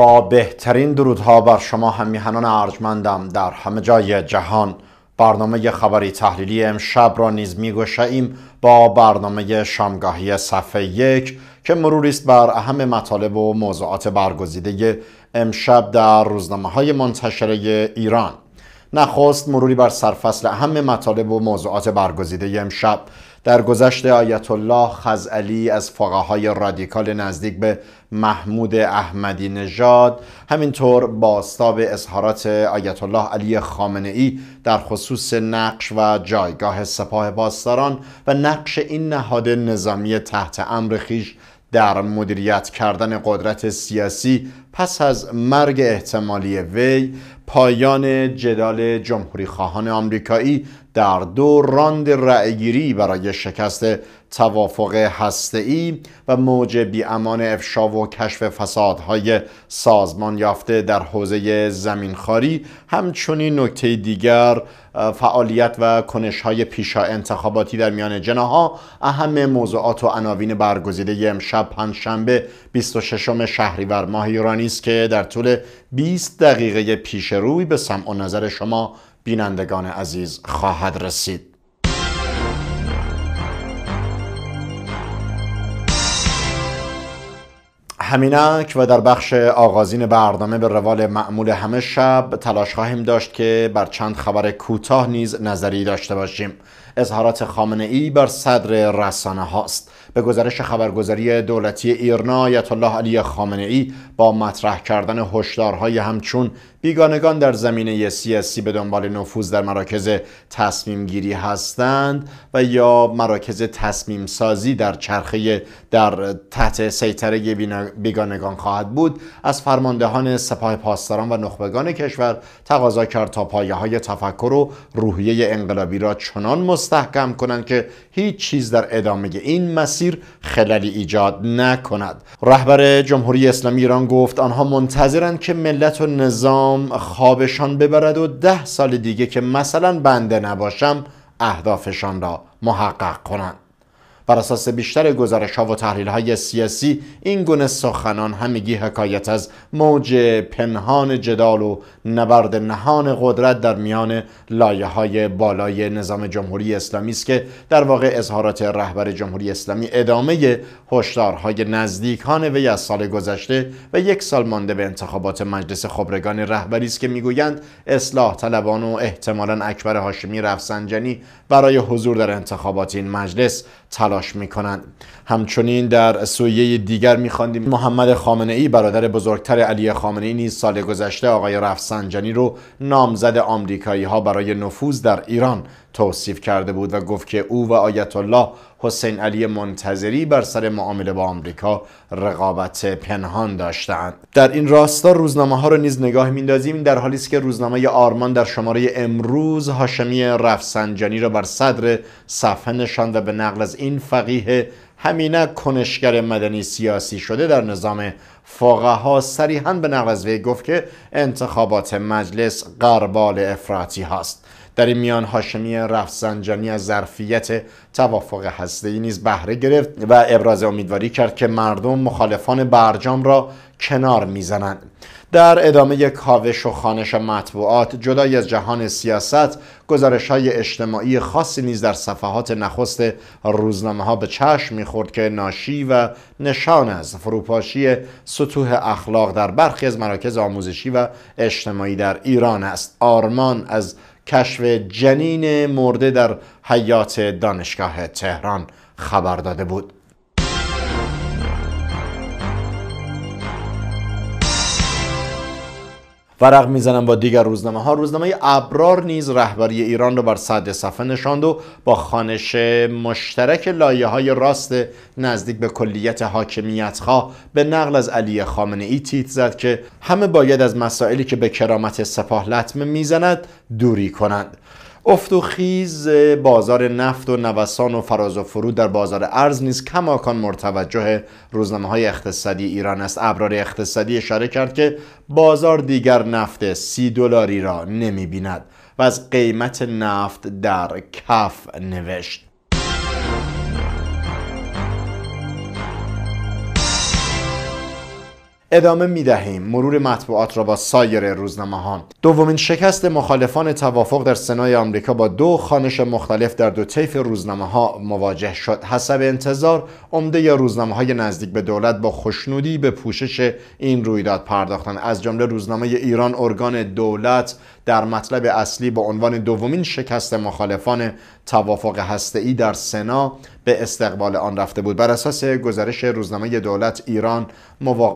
با بهترین درودها بر شما همیهنان ارجمندم در همه جای جهان برنامه خبری تحلیلی امشب را نیز میگوشاییم با برنامه شامگاهی صفحه یک که مروری است بر اهم مطالب و موضوعات برگزیده امشب در روزنامه های منتشره ایران نخست مروری بر سرفصل اهم مطالب و موضوعات برگزیده امشب در گذشت آیت الله خزعلی از فقهای رادیکال نزدیک به محمود احمدی نژاد همینطور باستاب اظهارات آیت الله علی خامنه ای در خصوص نقش و جایگاه سپاه پاسداران و نقش این نهاد نظامی تحت امر خیش در مدیریت کردن قدرت سیاسی پس از مرگ احتمالی وی پایان جدال جمهوری خواهان آمریکایی در دو راند رأیگیری برای شکست توافق ای و موج بیامان افشا و کشف فسادهای سازمان یافته در حوزه زمینخواری همچنین نکته دیگر فعالیت و کنش های پیشا انتخاباتی در میان جناها اهم موضوعات و عناوین برگزیده امشب پنجشنبه 26 شهریور ماه ایرانی است که در طول 20 دقیقه پیش روی به سمع و نظر شما بینندگان عزیز خواهد رسید همینک و در بخش آغازین برنامه به روال معمول همه شب تلاش خواهیم داشت که بر چند خبر کوتاه نیز نظری داشته باشیم اظهارات خامنه ای بر صدر رسانه هاست به گزارش خبرگزاری دولتی ایرنا آیت الله علی خامنه ای با مطرح کردن هشدارهای همچون بیگانگان در زمینه سیاسی به دنبال نفوذ در مراکز تصمیم گیری هستند و یا مراکز تصمیم سازی در چرخه در تحت سیطره بیگانگان خواهد بود از فرماندهان سپاه پاسداران و نخبگان کشور تقاضا کرد تا پایه های تفکر و روحیه انقلابی را چنان مستحکم کنند که هیچ چیز در ادامه این مسیر خللی ایجاد نکند رهبر جمهوری اسلامی ایران گفت آنها منتظرند که ملت و نظام خوابشان ببرد و ده سال دیگه که مثلا بنده نباشم اهدافشان را محقق کنند بر اساس بیشتر گزارش ها و تحلیل های سیاسی این گونه سخنان همگی حکایت از موج پنهان جدال و نبرد نهان قدرت در میان لایه های بالای نظام جمهوری اسلامی است که در واقع اظهارات رهبر جمهوری اسلامی ادامه هشدارهای نزدیکان وی از سال گذشته و یک سال مانده به انتخابات مجلس خبرگان رهبری است که میگویند اصلاح طلبان و احتمالا اکبر هاشمی رفسنجانی برای حضور در انتخابات این مجلس تلاش تلاش همچنین در سویه دیگر میخواندیم محمد خامنه ای برادر بزرگتر علی خامنه ای نیز سال گذشته آقای رفسنجانی رو نامزد آمریکایی ها برای نفوذ در ایران توصیف کرده بود و گفت که او و آیت الله حسین علی منتظری بر سر معامله با آمریکا رقابت پنهان داشتند در این راستا روزنامه ها رو نیز نگاه میندازیم در حالی است که روزنامه آرمان در شماره امروز هاشمی رفسنجانی را بر صدر صفحه نشاند و به نقل از این فقیه همینه کنشگر مدنی سیاسی شده در نظام فقها صریحا به نقل از وی گفت که انتخابات مجلس قربال افراطی هاست در این میان هاشمی رفسنجانی از ظرفیت توافق هسته‌ای نیز بهره گرفت و ابراز امیدواری کرد که مردم مخالفان برجام را کنار میزنند در ادامه کاوش و خانش مطبوعات جدای از جهان سیاست گزارش های اجتماعی خاصی نیز در صفحات نخست روزنامه ها به چشم میخورد که ناشی و نشان از فروپاشی سطوح اخلاق در برخی از مراکز آموزشی و اجتماعی در ایران است آرمان از کشف جنین مرده در حیات دانشگاه تهران خبر داده بود ورق میزنم با دیگر روزنامه ها روزنامه ابرار نیز رهبری ایران را بر صد صفحه نشاند و با خانش مشترک لایه های راست نزدیک به کلیت حاکمیت خواه به نقل از علی خامنه ای تیت زد که همه باید از مسائلی که به کرامت سپاه لطمه میزند دوری کنند افت و خیز بازار نفت و نوسان و فراز و فرود در بازار ارز نیز کماکان مرتوجه روزنامه های اقتصادی ایران است ابرار اقتصادی اشاره کرد که بازار دیگر نفت سی دلاری را نمی بیند و از قیمت نفت در کف نوشت ادامه می دهیم مرور مطبوعات را با سایر روزنامه ها دومین شکست مخالفان توافق در سنای آمریکا با دو خانش مختلف در دو طیف روزنامه ها مواجه شد حسب انتظار عمده یا روزنامه های نزدیک به دولت با خوشنودی به پوشش این رویداد پرداختند از جمله روزنامه ایران ارگان دولت در مطلب اصلی با عنوان دومین شکست مخالفان توافق ای در سنا به استقبال آن رفته بود بر اساس گزارش روزنامه دولت ایران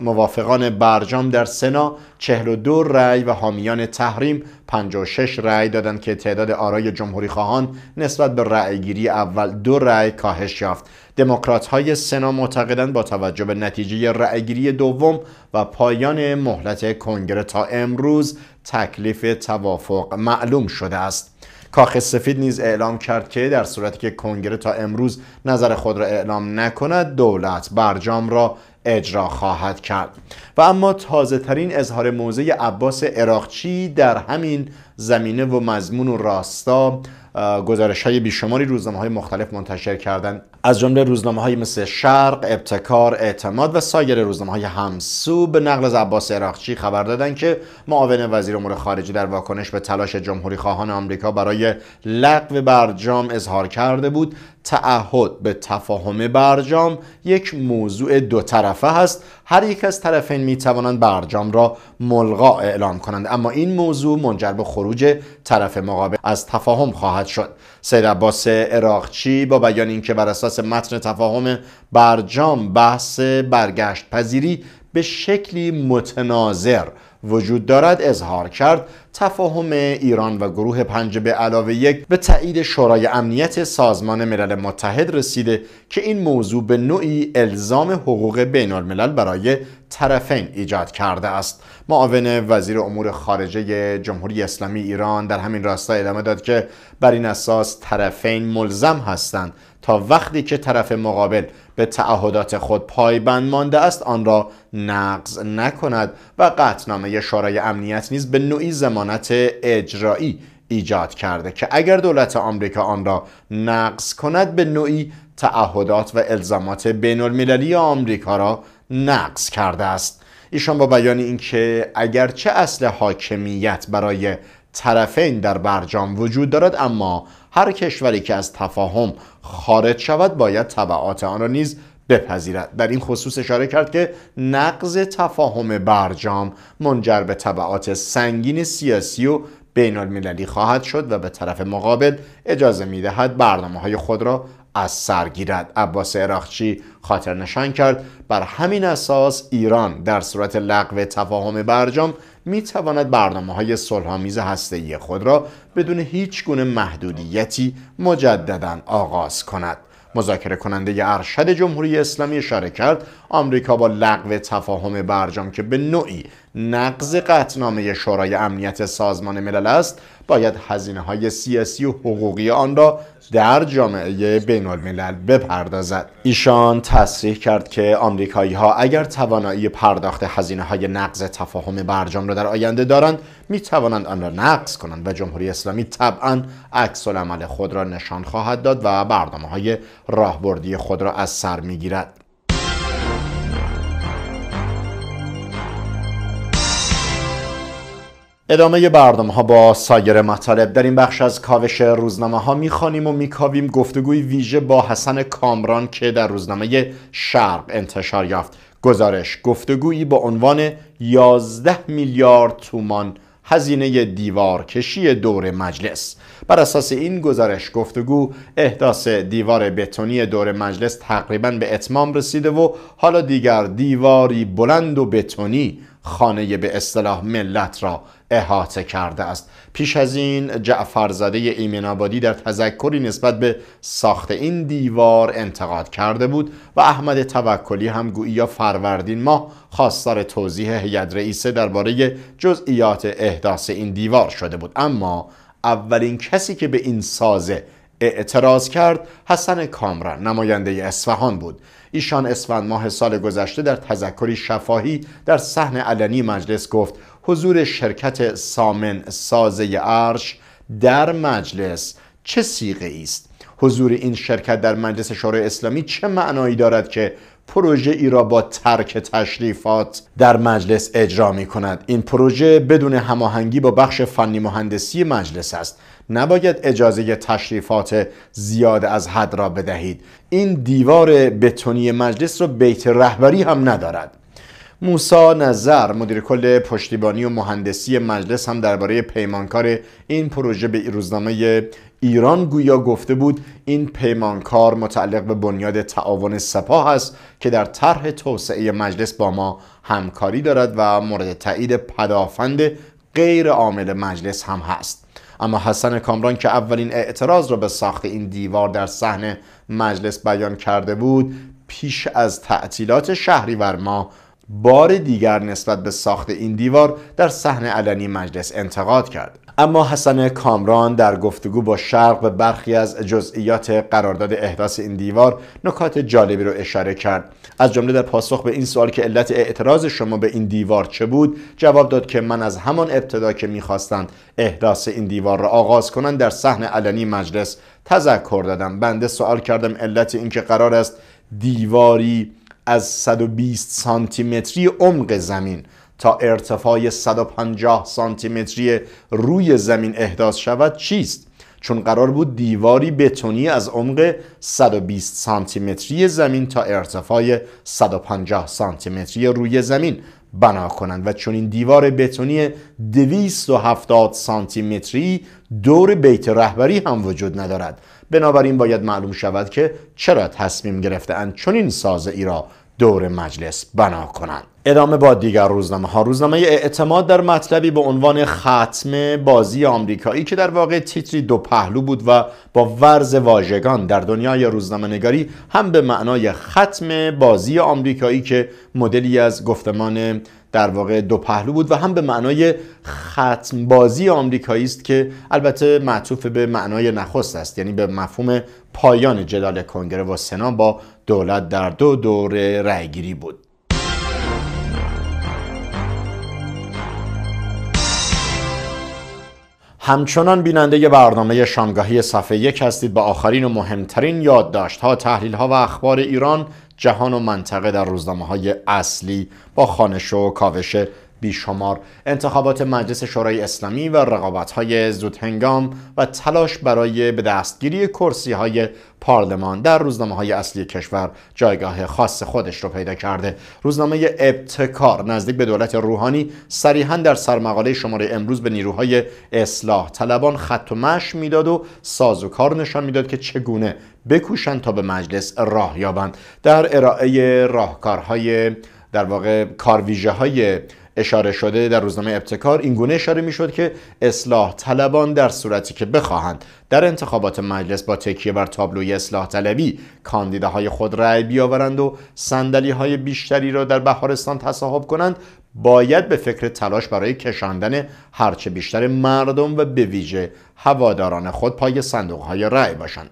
موافقان برجام در سنا 42 رأی و حامیان تحریم 56 رأی دادند که تعداد آرای جمهوری خواهان نسبت به رأیگیری اول دو رأی کاهش یافت دموکرات های سنا معتقدند با توجه به نتیجه رأیگیری دوم و پایان مهلت کنگره تا امروز تکلیف توافق معلوم شده است کاخ سفید نیز اعلام کرد که در صورتی که کنگره تا امروز نظر خود را اعلام نکند دولت برجام را اجرا خواهد کرد و اما تازه ترین اظهار موزه عباس عراقچی در همین زمینه و مضمون و راستا گزارش های بیشماری روزنامه های مختلف منتشر کردن از جمله روزنامه های مثل شرق، ابتکار، اعتماد و سایر روزنامه های همسو به نقل از عباس عراقچی خبر دادند که معاون وزیر امور خارجه در واکنش به تلاش جمهوری خواهان آمریکا برای لغو برجام اظهار کرده بود تعهد به تفاهم برجام یک موضوع دو طرفه است هر یک از طرفین می توانند برجام را ملغا اعلام کنند اما این موضوع منجر به خروج طرف مقابل از تفاهم خواهد شد سید عباس عراقچی با بیان اینکه بر اساس متن تفاهم برجام بحث برگشت پذیری به شکلی متناظر وجود دارد اظهار کرد تفاهم ایران و گروه پنج به علاوه یک به تایید شورای امنیت سازمان ملل متحد رسیده که این موضوع به نوعی الزام حقوق بین الملل برای طرفین ایجاد کرده است معاون وزیر امور خارجه جمهوری اسلامی ایران در همین راستا ادامه داد که بر این اساس طرفین ملزم هستند تا وقتی که طرف مقابل به تعهدات خود پایبند مانده است آن را نقض نکند و قطنامه شورای امنیت نیز به نوعی زمانت اجرایی ایجاد کرده که اگر دولت آمریکا آن را نقض کند به نوعی تعهدات و الزامات بین المللی آمریکا را نقض کرده است ایشان با بیان اینکه اگرچه اصل حاکمیت برای طرفین در برجام وجود دارد اما هر کشوری که از تفاهم خارج شود باید تبعات آن را نیز بپذیرد در این خصوص اشاره کرد که نقض تفاهم برجام منجر به طبعات سنگین سیاسی و بین المللی خواهد شد و به طرف مقابل اجازه میدهد برنامه های خود را از سر گیرد عباس اراخچی خاطر نشان کرد بر همین اساس ایران در صورت لغو تفاهم برجام می تواند برنامه های سلحامیز هسته‌ای خود را بدون هیچ گونه محدودیتی مجددا آغاز کند مذاکره کننده ارشد جمهوری اسلامی اشاره کرد آمریکا با لغو تفاهم برجام که به نوعی نقض قطنامه شورای امنیت سازمان ملل است باید هزینه های سیاسی و حقوقی آن را در جامعه بین الملل بپردازد ایشان تصریح کرد که آمریکایی ها اگر توانایی پرداخت هزینه های نقض تفاهم برجام را در آینده دارند می توانند آن را نقض کنند و جمهوری اسلامی طبعا عکس عمل خود را نشان خواهد داد و برنامه های راهبردی خود را از سر می ادامه بردم ها با سایر مطالب در این بخش از کاوش روزنامه ها میخوانیم و میکاویم گفتگوی ویژه با حسن کامران که در روزنامه شرق انتشار یافت گزارش گفتگویی با عنوان 11 میلیارد تومان هزینه دیوار کشی دور مجلس بر اساس این گزارش گفتگو احداث دیوار بتونی دور مجلس تقریبا به اتمام رسیده و حالا دیگر دیواری بلند و بتونی خانه به اصطلاح ملت را احاطه کرده است پیش از این جعفرزاده ایمن آبادی در تذکری نسبت به ساخت این دیوار انتقاد کرده بود و احمد توکلی هم یا فروردین ماه خواستار توضیح هیئت رئیسه درباره جزئیات احداث این دیوار شده بود اما اولین کسی که به این سازه اعتراض کرد حسن کامران نماینده اصفهان بود ایشان اسفند ماه سال گذشته در تذکری شفاهی در صحن علنی مجلس گفت حضور شرکت سامن سازه ارش در مجلس چه سیغه است حضور این شرکت در مجلس شورای اسلامی چه معنایی دارد که پروژه ای را با ترک تشریفات در مجلس اجرا می کند این پروژه بدون هماهنگی با بخش فنی مهندسی مجلس است نباید اجازه تشریفات زیاد از حد را بدهید این دیوار بتونی مجلس را بیت رهبری هم ندارد موسا نظر مدیر کل پشتیبانی و مهندسی مجلس هم درباره پیمانکار این پروژه به روزنامه ایران گویا گفته بود این پیمانکار متعلق به بنیاد تعاون سپاه است که در طرح توسعه مجلس با ما همکاری دارد و مورد تایید پدافند غیر عامل مجلس هم هست اما حسن کامران که اولین اعتراض را به ساخت این دیوار در صحنه مجلس بیان کرده بود پیش از تعطیلات شهریور ما بار دیگر نسبت به ساخت این دیوار در صحنه علنی مجلس انتقاد کرد اما حسن کامران در گفتگو با شرق به برخی از جزئیات قرارداد احداث این دیوار نکات جالبی رو اشاره کرد از جمله در پاسخ به این سوال که علت اعتراض شما به این دیوار چه بود جواب داد که من از همان ابتدا که میخواستند احداث این دیوار را آغاز کنند در صحن علنی مجلس تذکر دادم بنده سوال کردم علت اینکه قرار است دیواری از 120 سانتی متری عمق زمین تا ارتفاع 150 سانتی متری روی زمین احداث شود چیست چون قرار بود دیواری بتونی از عمق 120 سانتی متری زمین تا ارتفاع 150 سانتی متری روی زمین بنا کنند و چون این دیوار بتونی 270 سانتی متری دور بیت رهبری هم وجود ندارد بنابراین باید معلوم شود که چرا تصمیم چون این سازه ای را دور مجلس بنا کنند ادامه با دیگر روزنامه ها روزنامه اعتماد در مطلبی به عنوان ختم بازی آمریکایی که در واقع تیتری دو پهلو بود و با ورز واژگان در دنیای روزنامه نگاری هم به معنای ختم بازی آمریکایی که مدلی از گفتمان در واقع دو پهلو بود و هم به معنای ختم بازی آمریکایی است که البته معطوف به معنای نخست است یعنی به مفهوم پایان جدال کنگره و سنا با دولت در دو دوره رأیگیری بود همچنان بیننده برنامه شامگاهی صفحه یک هستید با آخرین و مهمترین یادداشت ها و اخبار ایران جهان و منطقه در روزنامه های اصلی با خانش و کاوش بیشمار انتخابات مجلس شورای اسلامی و زود زودهنگام و تلاش برای به دستگیری های پارلمان در روزنامه های اصلی کشور جایگاه خاص خودش رو پیدا کرده روزنامه ابتکار نزدیک به دولت روحانی صریحا در سرمقاله شماره امروز به نیروهای اصلاح طلبان خط و مش میداد و سازوکار نشان میداد که چگونه بکوشند تا به مجلس راه یابند در ارائه راهکارهای در واقع کارویژه های اشاره شده در روزنامه ابتکار این گونه اشاره شد که اصلاح طلبان در صورتی که بخواهند در انتخابات مجلس با تکیه بر تابلوی اصلاح طلبی کاندیداهای خود رأی بیاورند و صندلی های بیشتری را در بهارستان تصاحب کنند باید به فکر تلاش برای کشاندن هرچه بیشتر مردم و به ویژه هواداران خود پای صندوق های رأی باشند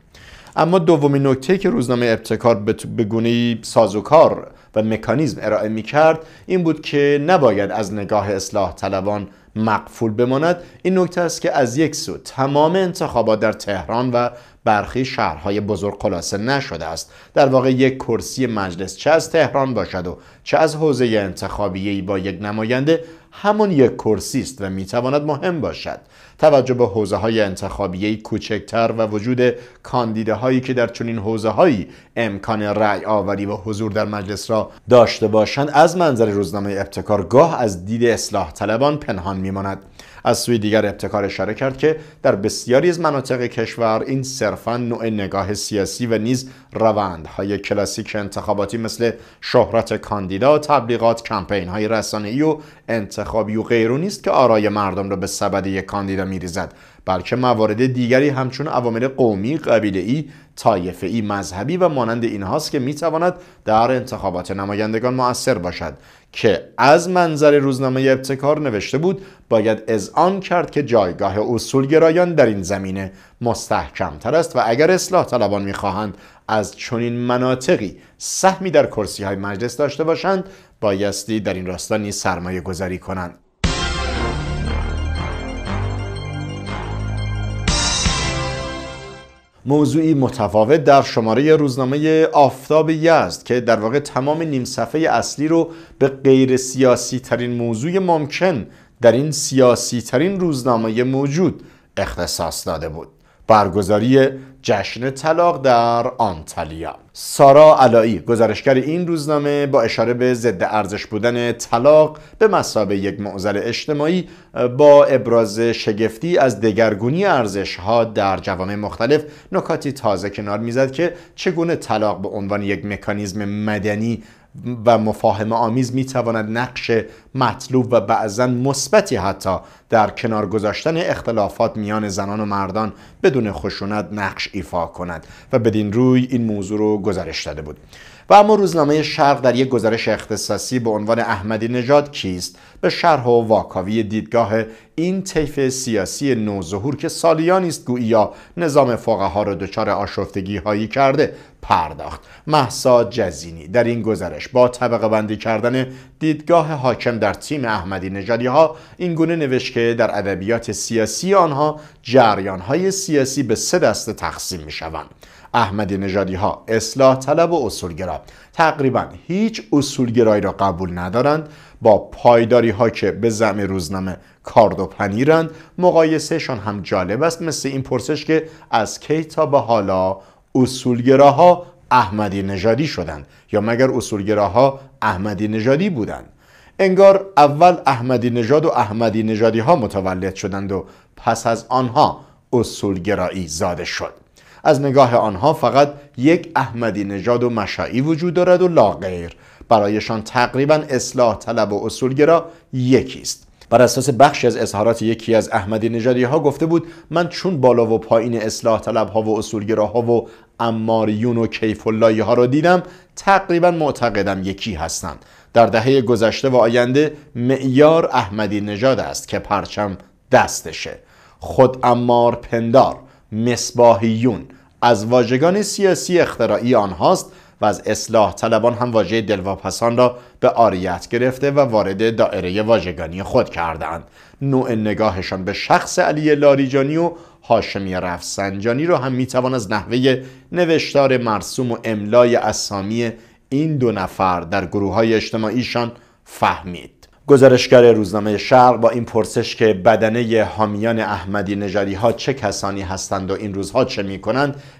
اما دومین نکته که روزنامه ابتکار به گونه سازوکار و مکانیزم ارائه می کرد این بود که نباید از نگاه اصلاح طلبان مقفول بماند این نکته است که از یک سو تمام انتخابات در تهران و برخی شهرهای بزرگ خلاصه نشده است در واقع یک کرسی مجلس چه از تهران باشد و چه از حوزه انتخابیه با یک نماینده همون یک کرسی است و میتواند مهم باشد توجه به حوزه های انتخابیه کوچکتر و وجود هایی که در چنین حوزه هایی امکان رأی آوری و حضور در مجلس را داشته باشند از منظر روزنامه ابتکار گاه از دید اصلاح طلبان پنهان میماند از سوی دیگر ابتکار اشاره کرد که در بسیاری از مناطق کشور این صرفا نوع نگاه سیاسی و نیز روندهای کلاسیک انتخاباتی مثل شهرت کاندیدا تبلیغات کمپین های ای و انتخابی و غیرو نیست که آرای مردم را به سبد یک کاندیدا میریزد بلکه موارد دیگری همچون عوامل قومی، قبیله‌ای، ای مذهبی و مانند اینهاست که میتواند در انتخابات نمایندگان موثر باشد که از منظر روزنامه ابتکار نوشته بود باید اذعان کرد که جایگاه اصولگرایان در این زمینه مستحکمتر است و اگر اصلاح طلبان میخواهند از چنین مناطقی سهمی در کرسی های مجلس داشته باشند بایستی در این راستا نیز سرمایه گذاری کنند موضوعی متفاوت در شماره روزنامه آفتاب یزد که در واقع تمام نیم صفحه اصلی رو به غیر سیاسی ترین موضوع ممکن در این سیاسی ترین روزنامه موجود اختصاص داده بود برگزاری جشن طلاق در آنتالیا سارا علایی گزارشگر این روزنامه با اشاره به ضد ارزش بودن طلاق به مسابه یک معضل اجتماعی با ابراز شگفتی از دگرگونی ارزش ها در جوامع مختلف نکاتی تازه کنار میزد که چگونه طلاق به عنوان یک مکانیزم مدنی و مفاهمه آمیز می نقش مطلوب و بعضا مثبتی حتی در کنار گذاشتن اختلافات میان زنان و مردان بدون خشونت نقش ایفا کند و بدین روی این موضوع رو گزارش داده بود و اما روزنامه شرق در یک گزارش اختصاصی به عنوان احمدی نژاد کیست به شرح و واکاوی دیدگاه این طیف سیاسی نوظهور که سالیانی است یا نظام فقها را دچار آشفتگی هایی کرده پرداخت محسا جزینی در این گزارش با طبقه بندی کردن دیدگاه حاکم در تیم احمدی نژادی ها این گونه نوشت که در ادبیات سیاسی آنها جریان های سیاسی به سه دسته تقسیم می شوند احمدی نژادی ها اصلاح طلب و اصولگرا تقریبا هیچ اصولگرایی را قبول ندارند با پایداری ها که به زمین روزنامه کارد و پنیرند مقایسهشان هم جالب است مثل این پرسش که از کی تا به حالا اصولگراها احمدی نژادی شدند یا مگر اصولگراها احمدی نژادی بودند انگار اول احمدی نژاد و احمدی نژادی ها متولد شدند و پس از آنها اصولگرایی زاده شد از نگاه آنها فقط یک احمدی نژاد و مشاعی وجود دارد و لاغیر برایشان تقریبا اصلاح طلب و اصولگرا یکی است بر اساس بخشی از اظهارات یکی از احمدی نژادی ها گفته بود من چون بالا و پایین اصلاح طلب ها و ها و اماریون و کیف ها را دیدم تقریبا معتقدم یکی هستند در دهه گذشته و آینده معیار احمدی نژاد است که پرچم دستشه خود امار پندار مصباحیون از واژگان سیاسی اختراعی آنهاست و از اصلاح طلبان هم واژه دلواپسان را به آریت گرفته و وارد دائره واژگانی خود کردهاند نوع نگاهشان به شخص علی لاریجانی و هاشمی رفسنجانی را هم میتوان از نحوه نوشتار مرسوم و املای اسامی این دو نفر در گروه های اجتماعیشان فهمید گزارشگر روزنامه شرق با این پرسش که بدنه حامیان احمدی نژادی ها چه کسانی هستند و این روزها چه می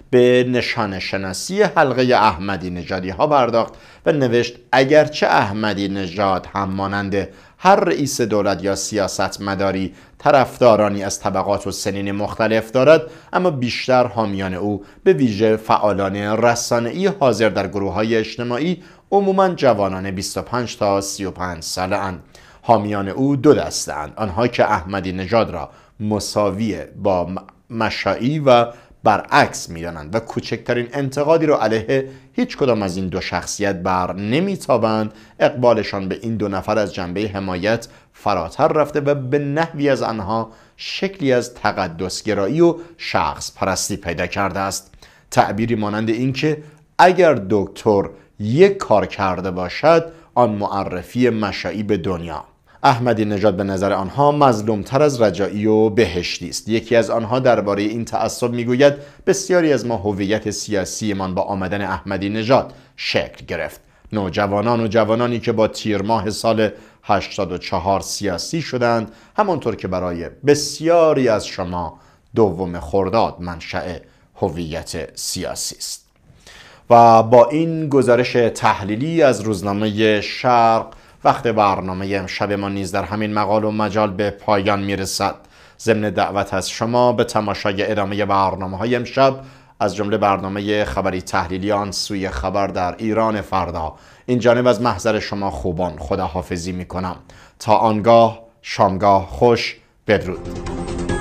به نشان شناسی حلقه احمدی نژادی ها پرداخت و نوشت اگرچه احمدی نژاد هم مانند هر رئیس دولت یا سیاست مداری طرفدارانی از طبقات و سنین مختلف دارد اما بیشتر حامیان او به ویژه فعالان ای حاضر در گروه های اجتماعی عموما جوانان 25 تا 35 ساله اند حامیان او دو دسته اند آنها که احمدی نژاد را مساوی با مشایی و برعکس میدانند و کوچکترین انتقادی رو علیه هیچ کدام از این دو شخصیت بر نمیتابند اقبالشان به این دو نفر از جنبه حمایت فراتر رفته و به نحوی از آنها شکلی از تقدسگرایی و شخص پرستی پیدا کرده است تعبیری مانند اینکه اگر دکتر یک کار کرده باشد آن معرفی مشایی به دنیا احمدی نژاد به نظر آنها تر از رجایی و بهشتی است یکی از آنها درباره این تعصب میگوید بسیاری از ما هویت سیاسیمان با آمدن احمدی نژاد شکل گرفت نوجوانان و جوانانی که با تیر ماه سال 84 سیاسی شدند همانطور که برای بسیاری از شما دوم خرداد منشأ هویت سیاسی است و با این گزارش تحلیلی از روزنامه شرق وقت برنامه امشب ما نیز در همین مقال و مجال به پایان میرسد ضمن دعوت از شما به تماشای ادامه برنامه های امشب از جمله برنامه خبری تحلیلی آن سوی خبر در ایران فردا این جانب از محضر شما خوبان خداحافظی میکنم تا آنگاه شامگاه خوش بدرود